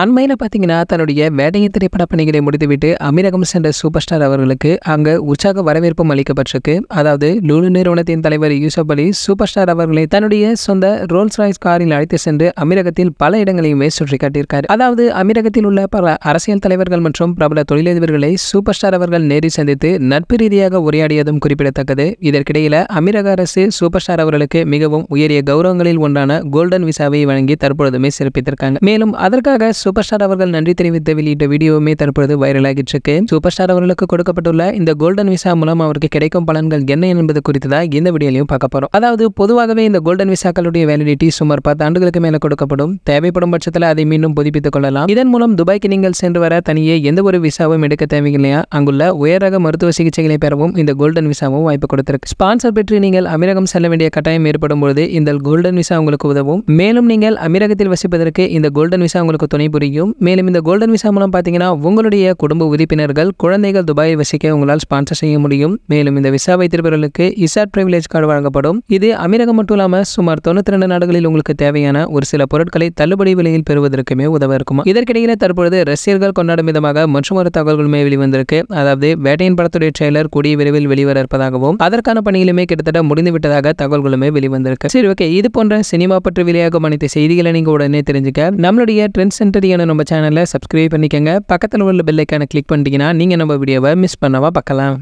அண்மையில் பார்த்தீங்கன்னா தன்னுடைய வேடைய திரைப்பட பணிகளை முடித்துவிட்டு அமீரகம் சென்ற சூப்பர் ஸ்டார் அவர்களுக்கு அங்கே உற்சாக வரவேற்பும் அளிக்கப்பட்டிருக்கு அதாவது லூலு நிறுவனத்தின் தலைவர் யூசப் அலி சூப்பர் ஸ்டார் அவர்களை தன்னுடைய சொந்த ரோல்ஸ் ராய்ஸ் காரில் அழைத்து சென்று அமீரகத்தில் பல இடங்களையுமே சுற்றி காட்டியிருக்கார் அதாவது அமீரகத்தில் உள்ள பல அரசியல் தலைவர்கள் மற்றும் பிரபல தொழிலதிபர்களை சூப்பர் ஸ்டார் அவர்கள் நேரில் சந்தித்து நட்பு ரீதியாக உரையாடியதும் குறிப்பிடத்தக்கது இதற்கிடையில் அமீரக அரசு சூப்பர் ஸ்டார் அவர்களுக்கு மிகவும் உயரிய கௌரவங்களில் ஒன்றான கோல்டன் விசாவை வழங்கி தற்பொழுதுமே சிறப்பித்திருக்காங்க மேலும் அதற்காக சூப்பர் ஸ்டார் அவர்கள் நன்றி தெரிவித்து வெளியிட்ட வீடியோவுமே தற்போது வைரலாகிட்டு இருக்கு சூப்பர் ஸ்டார் அவர்களுக்கு கொடுக்கப்பட்டுள்ள இந்த கோல்டன் விசா மூலம் அவருக்கு கிடைக்கும் பலன்கள் என்ன என்பது குறித்து தான் இந்த வீடியோலையும் பார்க்க போறோம் அதாவது பொதுவாகவே இந்த கோல்டன் விசாக்களுடைய வேலிடிட்டி சுமார் பத்து ஆண்டுகளுக்கு மேல கொடுக்கப்படும் தேவைப்படும் பட்சத்தில் அதை மீண்டும் புதுப்பித்துக் கொள்ளலாம் இதன் மூலம் துபாய்க்கு நீங்கள் சென்று வர தனியே எந்த ஒரு விசாவும் எடுக்க தேவையில்லையா அங்குள்ள உயரக மருத்துவ சிகிச்சைகளை பெறவும் இந்த கோல்டன் விசாவும் வாய்ப்பு கொடுத்திருக்கு ஸ்பான்சர் பெற்று நீங்கள் அமீரகம் செல்ல வேண்டிய கட்டாயம் ஏற்படும் பொழுது இந்த கோல்டன் விசா உங்களுக்கு உதவும் மேலும் நீங்கள் அமீரகத்தில் வசிப்பதற்கு இந்த கோல்டன் விசா உங்களுக்கு துணை பணிபுரியும் மேலும் இந்த கோல்டன் விசா மூலம் பார்த்தீங்கன்னா உங்களுடைய குடும்ப உறுப்பினர்கள் குழந்தைகள் துபாயை வசிக்க உங்களால் ஸ்பான்சர் செய்ய முடியும் மேலும் இந்த விசா வைத்திருப்பவர்களுக்கு இசா பிரிவிலேஜ் கார்டு வழங்கப்படும் இது அமீரகம் மட்டும் இல்லாமல் சுமார் தொண்ணூத்தி ரெண்டு நாடுகளில் உங்களுக்கு தேவையான ஒரு சில பொருட்களை தள்ளுபடி விலையில் பெறுவதற்குமே உதவ இருக்குமா இதற்கிடையில் தற்பொழுது ரசிகர்கள் கொண்டாடும் விதமாக மற்றும் ஒரு தகவல்களுமே வெளிவந்திருக்கு அதாவது வேட்டையின் படத்துடைய ட்ரெய்லர் கூடிய விரைவில் வெளிவர இருப்பதாகவும் அதற்கான பணியிலுமே கிட்டத்தட்ட முடிந்துவிட்டதாக தகவல்களுமே வெளிவந்திருக்கு சரி ஓகே இது போன்ற சினிமா பற்றி வெளியாகும் அனைத்து செய்திகளை நீங்க உடனே தெரிஞ்சுக்க நம்மளுடைய ட்ரெண்ட் சென்டர் வசதியான நம்ம சேனலை சப்ஸ்கிரைப் பண்ணிக்கோங்க பக்கத்தில் உள்ள பெல்லைக்கான கிளிக் பண்ணிட்டீங்கன்னா நீங்கள் நம்ம வீடியோவை மிஸ் பண்ணவா பார்க்கலாம்